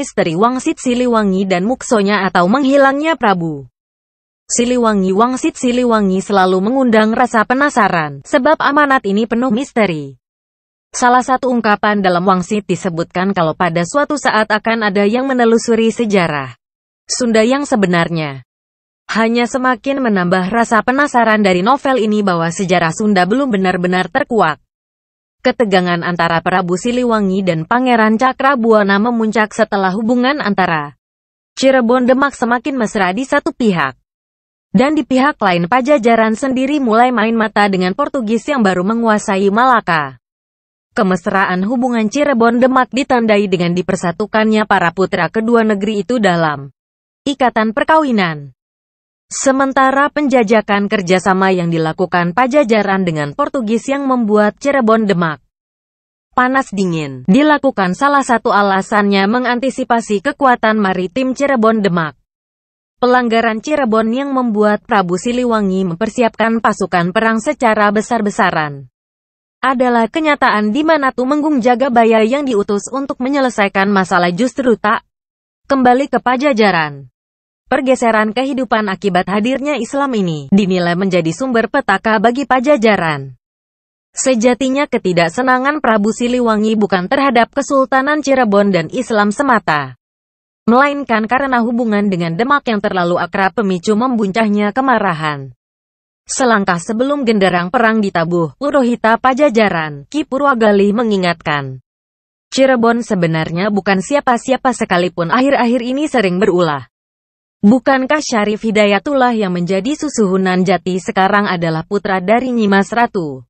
misteri Wangsit Siliwangi dan muksonya atau menghilangnya Prabu. Siliwangi Wangsit Siliwangi selalu mengundang rasa penasaran, sebab amanat ini penuh misteri. Salah satu ungkapan dalam Wangsit disebutkan kalau pada suatu saat akan ada yang menelusuri sejarah Sunda yang sebenarnya. Hanya semakin menambah rasa penasaran dari novel ini bahwa sejarah Sunda belum benar-benar terkuak. Ketegangan antara Prabu Siliwangi dan Pangeran Cakrabuana memuncak setelah hubungan antara Cirebon Demak semakin mesra di satu pihak. Dan di pihak lain Pajajaran sendiri mulai main mata dengan Portugis yang baru menguasai Malaka. Kemesraan hubungan Cirebon Demak ditandai dengan dipersatukannya para putra kedua negeri itu dalam ikatan perkawinan. Sementara penjajakan kerjasama yang dilakukan Pajajaran dengan Portugis yang membuat Cirebon demak panas dingin dilakukan salah satu alasannya mengantisipasi kekuatan maritim Cirebon demak. Pelanggaran Cirebon yang membuat Prabu Siliwangi mempersiapkan pasukan perang secara besar-besaran adalah kenyataan di mana Tumenggung Jagabaya yang diutus untuk menyelesaikan masalah justru tak kembali ke Pajajaran. Pergeseran kehidupan akibat hadirnya Islam ini dinilai menjadi sumber petaka bagi pajajaran. Sejatinya ketidaksenangan Prabu Siliwangi bukan terhadap Kesultanan Cirebon dan Islam semata, melainkan karena hubungan dengan Demak yang terlalu akrab pemicu membuncahnya kemarahan. Selangkah sebelum genderang perang ditabuh, Urohita Pajajaran, Kipurwagali mengingatkan, Cirebon sebenarnya bukan siapa-siapa sekalipun akhir-akhir ini sering berulah. Bukankah Syarif Hidayatullah yang menjadi susuhunan jati sekarang adalah putra dari Nyimas Ratu?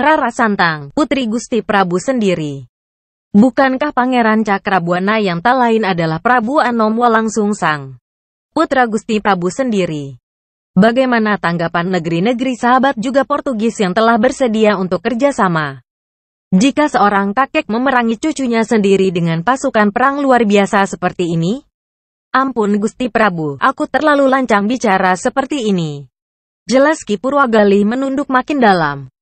Rara Santang, putri Gusti Prabu sendiri. Bukankah Pangeran Cakrabuana yang tak lain adalah Prabu Anom Walang Sungsang? Putra Gusti Prabu sendiri. Bagaimana tanggapan negeri-negeri sahabat juga Portugis yang telah bersedia untuk kerjasama? Jika seorang kakek memerangi cucunya sendiri dengan pasukan perang luar biasa seperti ini, Ampun Gusti Prabu, aku terlalu lancang bicara seperti ini. Jelas Ki Purwagali menunduk makin dalam.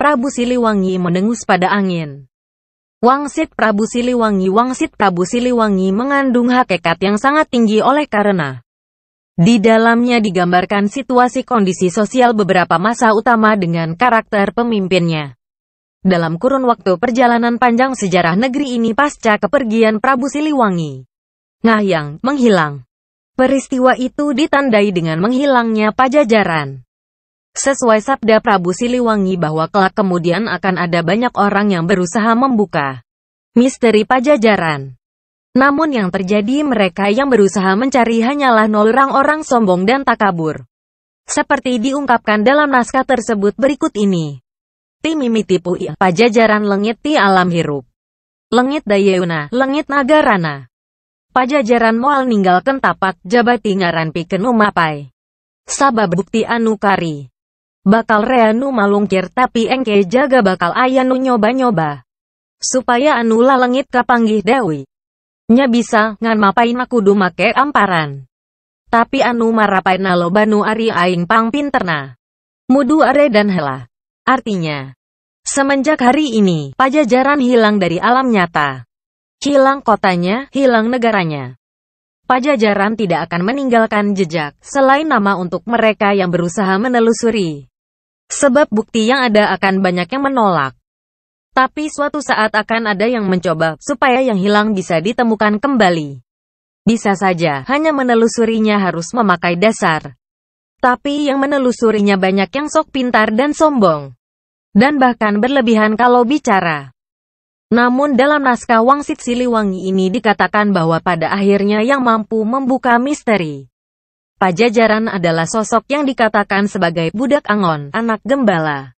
Prabu Siliwangi menengus pada angin. Wangsit Prabu Siliwangi Wangsit Prabu Siliwangi mengandung hakikat yang sangat tinggi oleh karena di dalamnya digambarkan situasi kondisi sosial beberapa masa utama dengan karakter pemimpinnya. Dalam kurun waktu perjalanan panjang sejarah negeri ini pasca kepergian Prabu Siliwangi, yang menghilang. Peristiwa itu ditandai dengan menghilangnya pajajaran. Sesuai sabda Prabu Siliwangi bahwa kelak kemudian akan ada banyak orang yang berusaha membuka misteri pajajaran. Namun yang terjadi mereka yang berusaha mencari hanyalah nol orang-orang sombong dan takabur. Seperti diungkapkan dalam naskah tersebut berikut ini. Timimiti Pui, Pajajaran Lengit Ti Alam Hirup. Lengit Dayuna, Lengit Nagarana pajajaran moal ninggalkan tapak jabati ngaran piken umapai. Sabab bukti anu kari. Bakal reanu malungkir tapi engke jaga bakal aya nu nyoba-nyoba. Supaya anu lalengit kapanggih dewi. Nya bisa ngan mapain aku dumake amparan. Tapi anu marapai nalo banu ari aing pang pinterna. Mudu are dan hela. Artinya, semenjak hari ini, pajajaran hilang dari alam nyata hilang kotanya, hilang negaranya. Pajajaran tidak akan meninggalkan jejak, selain nama untuk mereka yang berusaha menelusuri. Sebab bukti yang ada akan banyak yang menolak. Tapi suatu saat akan ada yang mencoba, supaya yang hilang bisa ditemukan kembali. Bisa saja, hanya menelusurinya harus memakai dasar. Tapi yang menelusurinya banyak yang sok pintar dan sombong. Dan bahkan berlebihan kalau bicara. Namun dalam naskah Wangsit Siliwangi ini dikatakan bahwa pada akhirnya yang mampu membuka misteri. Pajajaran adalah sosok yang dikatakan sebagai budak angon, anak gembala.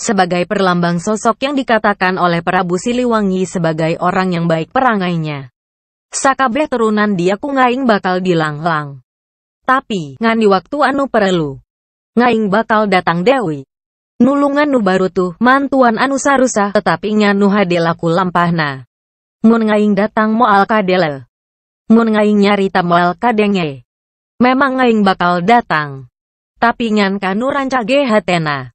Sebagai perlambang sosok yang dikatakan oleh Prabu Siliwangi sebagai orang yang baik perangainya. Sakabeh turunan dia kungaing bakal bilang-lang. Tapi, ngani waktu anu perlu. Ngaing bakal datang Dewi. Nulungan nu barutu, mantuan anu sarusa, tetapi nganu hadelaku lampahna. Mun ngaing datang moal kadele. Mun ngaing nyarita moal kadenge. Memang ngaing bakal datang. Tapi ngan kanu rancage hatena.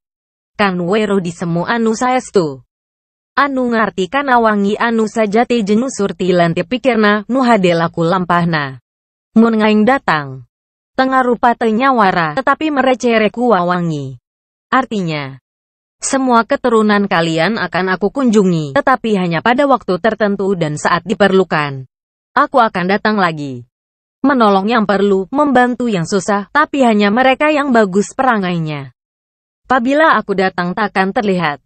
Kan weru di semu anu saestu. Anu ngarti kana wangi anu sajati jenu surti lanti pikirna nu hadelaku lampahna. Mun ngaing datang. Tengah rupa tenyawara tetapi merecereku wawangi. Artinya, semua keturunan kalian akan aku kunjungi, tetapi hanya pada waktu tertentu dan saat diperlukan. Aku akan datang lagi. Menolong yang perlu, membantu yang susah, tapi hanya mereka yang bagus perangainya. Pabila aku datang takkan terlihat.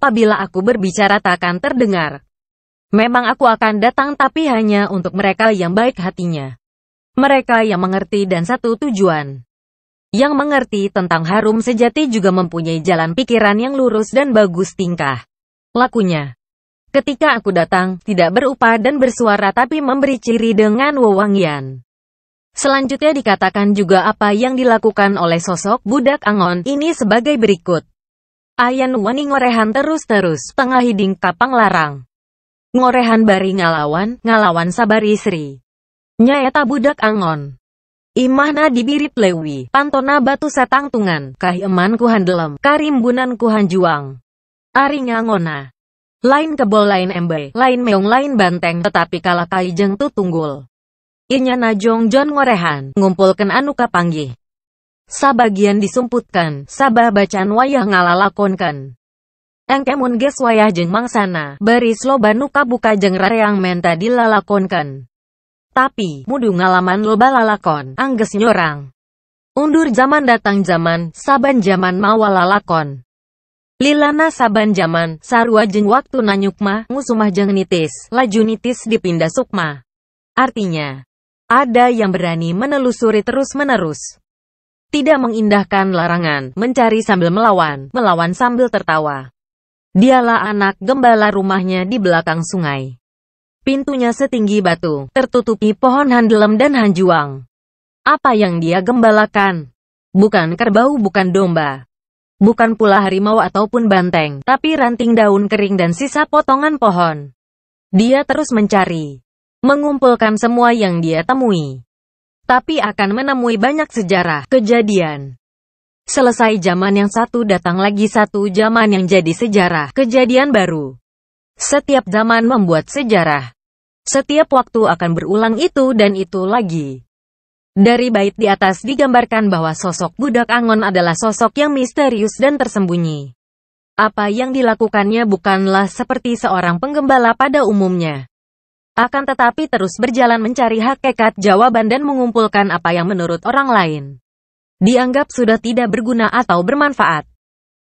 Pabila aku berbicara takkan terdengar. Memang aku akan datang tapi hanya untuk mereka yang baik hatinya. Mereka yang mengerti dan satu tujuan yang mengerti tentang harum sejati juga mempunyai jalan pikiran yang lurus dan bagus tingkah. Lakunya. Ketika aku datang, tidak berupa dan bersuara tapi memberi ciri dengan wewangian. Selanjutnya dikatakan juga apa yang dilakukan oleh sosok budak Angon ini sebagai berikut. Ayan wani ngorehan terus-terus, tengah hiding kapang larang. Ngorehan bari ngalawan, ngalawan sabari sri. Nyaeta budak Angon. Imahna dibirit Lewi, pantona batu tungan, satangtungan, karim bunan karimbunan juang. Ari ngangona. Lain kebol lain embe, lain meong lain banteng, tetapi kalah jeng tu tunggul. Inya najong John ngorehan, ngumpulkan anu kapanggih. Sabagian disumputkan, sabah bacaan wayah ngalalakonkan. Engkemun ges wayah jeng mangsana, baris lo banu kabuka jeng rareang menta dilalakonkan. Tapi, mudu ngalaman loba lalakon, angges nyorang. Undur zaman datang zaman, saban zaman mawa lalakon. Lilana saban zaman, sarua jeng waktu nanyukma, ngusumah jeng nitis, laju nitis dipindah sukma. Artinya, ada yang berani menelusuri terus-menerus. Tidak mengindahkan larangan, mencari sambil melawan, melawan sambil tertawa. Dialah anak gembala rumahnya di belakang sungai. Pintunya setinggi batu, tertutupi pohon handelem dan hanjuang. Apa yang dia gembalakan? Bukan kerbau bukan domba. Bukan pula harimau ataupun banteng, tapi ranting daun kering dan sisa potongan pohon. Dia terus mencari, mengumpulkan semua yang dia temui. Tapi akan menemui banyak sejarah, kejadian. Selesai zaman yang satu datang lagi satu zaman yang jadi sejarah, kejadian baru. Setiap zaman membuat sejarah. Setiap waktu akan berulang itu dan itu lagi. Dari bait di atas digambarkan bahwa sosok budak Angon adalah sosok yang misterius dan tersembunyi. Apa yang dilakukannya bukanlah seperti seorang penggembala pada umumnya. Akan tetapi terus berjalan mencari hakikat jawaban dan mengumpulkan apa yang menurut orang lain. Dianggap sudah tidak berguna atau bermanfaat.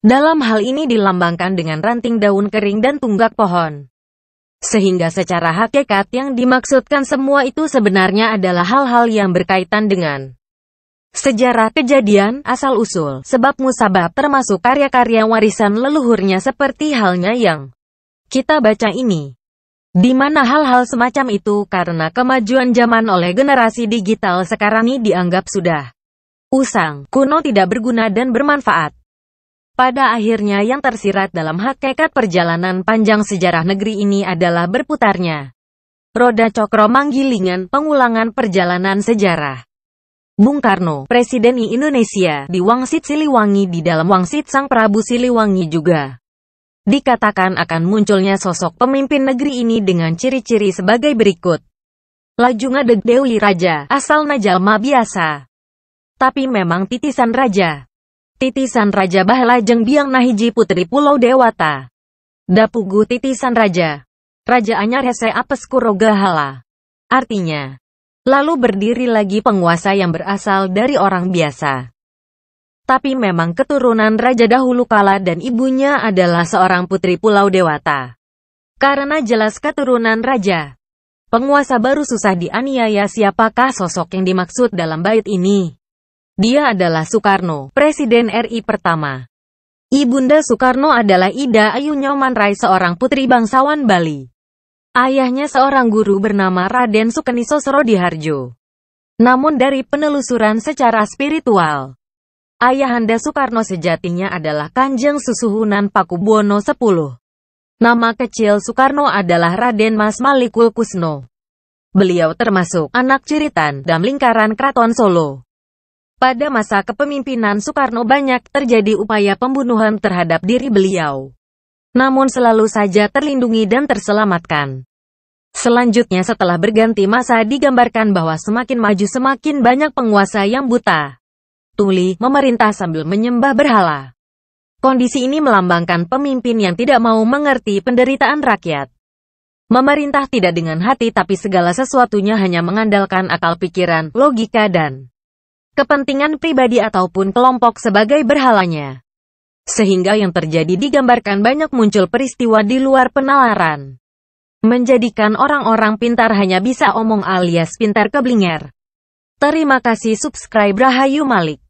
Dalam hal ini dilambangkan dengan ranting daun kering dan tunggak pohon. Sehingga secara hakikat yang dimaksudkan semua itu sebenarnya adalah hal-hal yang berkaitan dengan sejarah kejadian, asal-usul, sebab musabab termasuk karya-karya warisan leluhurnya seperti halnya yang kita baca ini. Di mana hal-hal semacam itu karena kemajuan zaman oleh generasi digital sekarang ini dianggap sudah usang, kuno tidak berguna dan bermanfaat. Pada akhirnya yang tersirat dalam hakikat perjalanan panjang sejarah negeri ini adalah berputarnya roda cokro manggilingan pengulangan perjalanan sejarah. Bung Karno, Presiden Indonesia, di Wangsit Siliwangi di dalam Wangsit Sang Prabu Siliwangi juga. Dikatakan akan munculnya sosok pemimpin negeri ini dengan ciri-ciri sebagai berikut. Lajunga dewi Raja, asal Najalma biasa. Tapi memang titisan Raja. Titisan Raja Bahla jeng biang nahiji putri Pulau Dewata. Dapugu titisan raja. Raja anyar hese apes kurogahala. Artinya, lalu berdiri lagi penguasa yang berasal dari orang biasa. Tapi memang keturunan raja dahulu kala dan ibunya adalah seorang putri Pulau Dewata. Karena jelas keturunan raja, penguasa baru susah dianiaya siapakah sosok yang dimaksud dalam bait ini. Dia adalah Soekarno, Presiden RI pertama. Ibunda Soekarno adalah Ida Ayu Nyoman Rai seorang putri bangsawan Bali. Ayahnya seorang guru bernama Raden di Harjo. Namun dari penelusuran secara spiritual, ayahanda Soekarno sejatinya adalah Kanjeng Susuhunan Pakubuwono X. Nama kecil Soekarno adalah Raden Mas Malikul Kusno. Beliau termasuk anak ciritan dan lingkaran Keraton Solo. Pada masa kepemimpinan Soekarno banyak terjadi upaya pembunuhan terhadap diri beliau. Namun selalu saja terlindungi dan terselamatkan. Selanjutnya setelah berganti masa digambarkan bahwa semakin maju semakin banyak penguasa yang buta. Tuli, memerintah sambil menyembah berhala. Kondisi ini melambangkan pemimpin yang tidak mau mengerti penderitaan rakyat. Memerintah tidak dengan hati tapi segala sesuatunya hanya mengandalkan akal pikiran, logika dan kepentingan pribadi ataupun kelompok sebagai berhalanya. Sehingga yang terjadi digambarkan banyak muncul peristiwa di luar penalaran. Menjadikan orang-orang pintar hanya bisa omong alias pintar keblinger. Terima kasih subscribe Rahayu Malik.